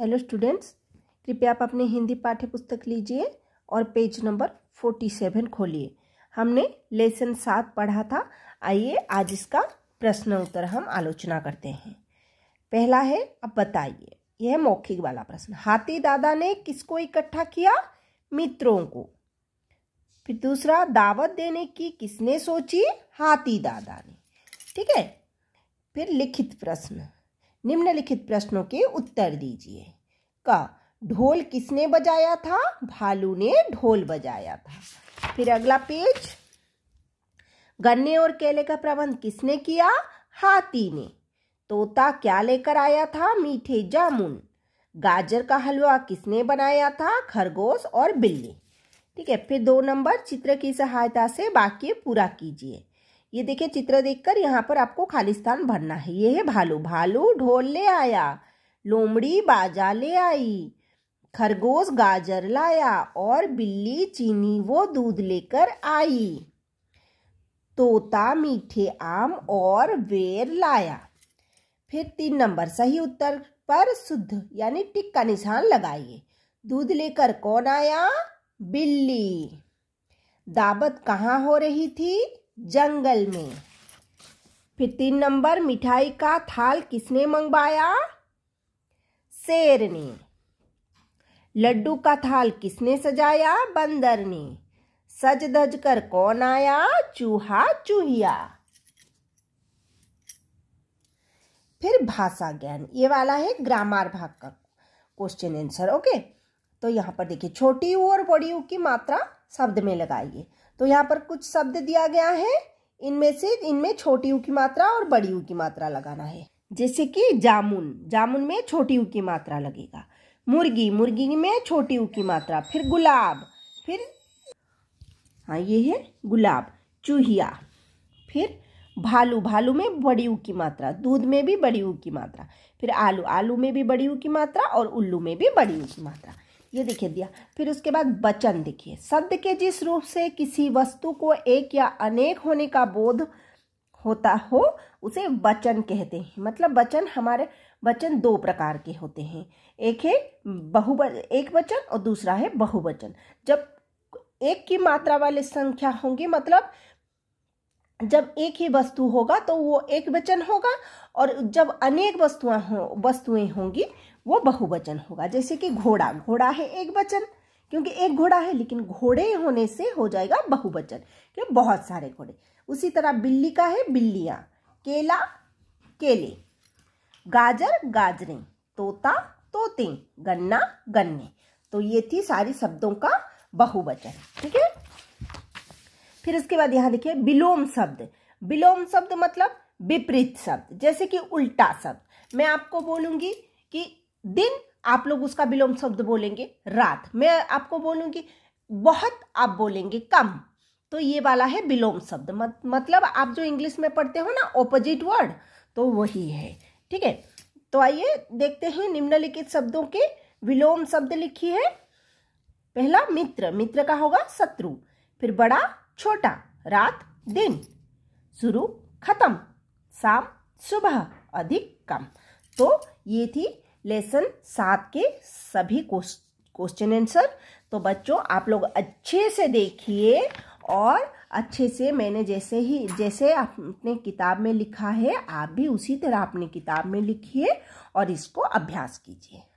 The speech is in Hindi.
हेलो स्टूडेंट्स कृपया आप अपने हिंदी पाठ्य पुस्तक लीजिए और पेज नंबर फोर्टी सेवन खोलिए हमने लेसन सात पढ़ा था आइए आज इसका प्रश्न उत्तर हम आलोचना करते हैं पहला है अब बताइए यह मौखिक वाला प्रश्न हाथी दादा ने किसको इकट्ठा किया मित्रों को फिर दूसरा दावत देने की किसने सोची हाथी दादा ने ठीक है फिर लिखित प्रश्न निम्नलिखित प्रश्नों के उत्तर दीजिए का ढोल किसने बजाया था भालू ने ढोल बजाया था फिर अगला पेज गन्ने और केले का प्रबंध किसने किया हाथी ने तोता क्या लेकर आया था मीठे जामुन गाजर का हलवा किसने बनाया था खरगोश और बिल्ली ठीक है फिर दो नंबर चित्र की सहायता से वाक्य पूरा कीजिए ये देखिए चित्र देखकर यहाँ पर आपको खाली स्थान भरना है ये है भालू भालू ढोल ले आया लोमड़ी बाजा ले आई खरगोश गाजर लाया और बिल्ली चीनी वो दूध लेकर आई तोता मीठे आम और वेर लाया फिर तीन नंबर सही उत्तर पर शुद्ध यानी टिक का निशान लगाइए दूध लेकर कौन आया बिल्ली दावत कहाँ हो रही थी जंगल में फिर तीन नंबर मिठाई का थाल किसने मंगवाया शेर ने लड्डू का थाल किसने सजाया बंदर ने सज धज कर कौन आया चूहा चूहिया फिर भाषा ज्ञान ये वाला है ग्रामर भाग का क्वेश्चन आंसर ओके तो यहाँ पर देखिए छोटी ऊ और बड़ी ऊ की मात्रा शब्द में लगाइए तो यहाँ पर कुछ शब्द दिया गया है इनमें से इनमें छोटी ऊ की मात्रा और बड़ी ऊ की मात्रा लगाना है जैसे कि जामुन जामुन में छोटी ऊ की मात्रा लगेगा मुर्गी मुर्गी में छोटी ऊ की मात्रा फिर गुलाब फिर हाँ ये है गुलाब चूहिया फिर भालू भालू में बड़ी ऊ की मात्रा दूध में भी बड़ी ऊ की मात्रा फिर आलू आलू में भी बड़ी ऊ की मात्रा और उल्लू में भी बड़ी ऊ की मात्रा ये देखिए दिया फिर उसके बाद वचन देखिए शब्द के जिस रूप से किसी वस्तु को एक या अनेक होने का बोध होता हो उसे वचन कहते हैं मतलब वचन हमारे वचन दो प्रकार के होते हैं एक है बहु एक वचन और दूसरा है बहुवचन जब एक की मात्रा वाले संख्या होंगी मतलब जब एक ही वस्तु होगा तो वो एक वचन होगा और जब अनेक वस्तुएं हो वस्तुएं होंगी वो बहुवचन होगा जैसे कि घोड़ा घोड़ा है एक वचन क्योंकि एक घोड़ा है लेकिन घोड़े होने से हो जाएगा बहुवचन क्यों बहुत सारे घोड़े उसी तरह बिल्ली का है बिल्लियाँ केला केले गाजर गाजरे तोता तोते गन्ना गन्ने तो ये थी सारी शब्दों का बहुवचन ठीक है फिर उसके बाद यहाँ देखिए विलोम शब्द विलोम शब्द मतलब विपरीत शब्द जैसे कि उल्टा शब्द मैं आपको बोलूंगी कि दिन आप लोग उसका विलोम शब्द बोलेंगे रात मैं आपको बोलूंगी बहुत आप बोलेंगे कम तो ये वाला है विलोम शब्द मत, मतलब आप जो इंग्लिश में पढ़ते हो ना ऑपोजिट वर्ड तो वही है ठीक है तो आइए देखते हैं निम्नलिखित शब्दों के विलोम शब्द लिखी है पहला मित्र मित्र का होगा शत्रु फिर बड़ा छोटा रात दिन शुरू खत्म शाम सुबह अधिक कम तो ये थी लेसन सात के सभी क्वेश्चन आंसर तो बच्चों आप लोग अच्छे से देखिए और अच्छे से मैंने जैसे ही जैसे आपने किताब में लिखा है आप भी उसी तरह अपनी किताब में लिखिए और इसको अभ्यास कीजिए